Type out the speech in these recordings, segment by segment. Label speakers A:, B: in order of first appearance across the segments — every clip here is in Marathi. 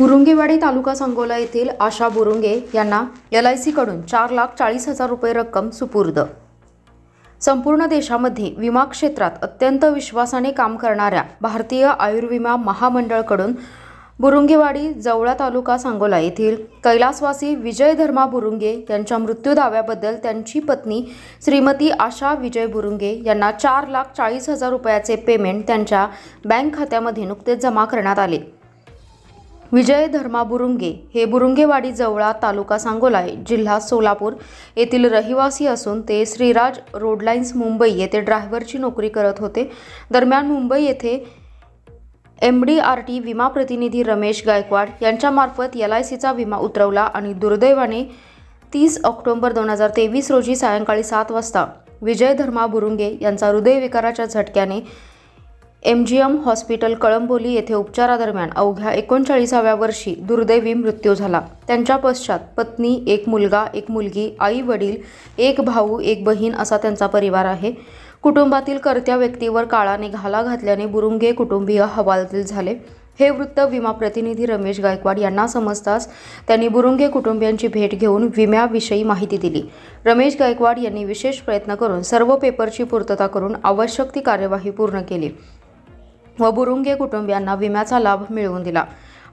A: बुरुंगेवाडी तालुका संगोला येथील आशा बुरुंगे यांना एल आय सीकडून चार लाख चाळीस हजार रुपये रक्कम सुपूर्द संपूर्ण देशामध्ये विमा क्षेत्रात अत्यंत विश्वासाने काम करणाऱ्या भारतीय आयुर्विमा महामंडळकडून बुरुंगेवाडी जवळा तालुका सांगोला येथील कैलासवासी विजय धर्मा बुरुंगे यांच्या मृत्यू दाव्याबद्दल त्यांची पत्नी श्रीमती आशा विजय बुरुंगे यांना चार लाख चाळीस हजार रुपयाचे पेमेंट त्यांच्या बँक खात्यामध्ये नुकतेच जमा करण्यात आले विजय धर्मा बुरुंगे हे बुरुंगेवाडी जवळा तालुका सांगोला जिल्हा सोलापूर येथील रहिवासी असून ते श्रीराज रोडलाईन्स मुंबई येथे ड्रायव्हरची नोकरी करत होते दरम्यान मुंबई येथे एम डी आर टी विमा प्रतिनिधी रमेश गायकवाड यांच्यामार्फत एल आय सीचा विमा उतरवला आणि दुर्दैवाने तीस ऑक्टोंबर दोन हजार तेवीस रोजी सायंकाळी सात वाजता विजय धर्मा बुरुंगे यांचा हृदयविकाराच्या झटक्याने M G M hospital Kalamboli येथे उपचारादरम्यान अवघ्या एकोणचाळीसाव्या वर्षी दुर्दैवी मृत्यू झाला त्यांच्या पश्चात पत्नी एक मुलगा एक मुलगी आई वडील एक भाऊ एक बहीण असा त्यांचा परिवार आहे कुटुंबातील कर्त्या व्यक्तीवर काळाने घाला घातल्याने बुरुंगे कुटुंबीय हवालदिल झाले हे वृत्त विमा प्रतिनिधी रमेश गायकवाड यांना समजताच त्यांनी बुरुंगे कुटुंबियांची भेट घेऊन विम्याविषयी माहिती दिली रमेश गायकवाड यांनी विशेष प्रयत्न करून सर्व पेपरची पूर्तता करून आवश्यक ती कार्यवाही पूर्ण केली व बुरुंगे कुटुंबियांना विम्याचा लाभ मिळवून दिला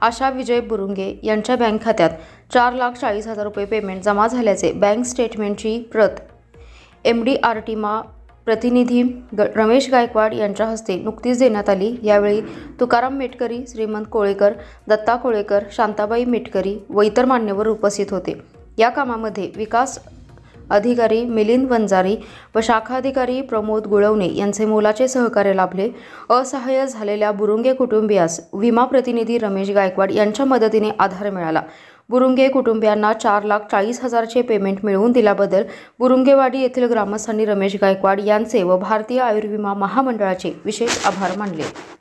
A: आशा विजय बुरुंगे यांच्या बँक खात्यात चार लाख चाळीस हजार रुपये पेमेंट जमा झाल्याचे बँक स्टेटमेंटची प्रत एम डी आर मा प्रतिनिधी ग रमेश गायकवाड यांच्या हस्ते नुकतीच देण्यात आली यावेळी तुकाराम मेटकरी श्रीमंत कोळेकर दत्ता कोळेकर शांताबाई मेटकरी व इतर मान्यवर उपस्थित होते या कामामध्ये विकास अधिकारी मिलिंद वंजारी व शाखाधिकारी प्रमोद गुळवणे यांचे मोलाचे सहकार्य लाभले असहाय्य झालेल्या बुरुंगे कुटुंबियास विमा प्रतिनिधी रमेश गायकवाड यांच्या मदतीने आधार मिळाला बुरुंगे कुटुंबियांना चार लाख चाळीस हजारचे पेमेंट मिळवून दिल्याबद्दल बुरुंगेवाडी येथील ग्रामस्थांनी रमेश गायकवाड यांचे व भारतीय आयुर्विमा महामंडळाचे विशेष आभार मानले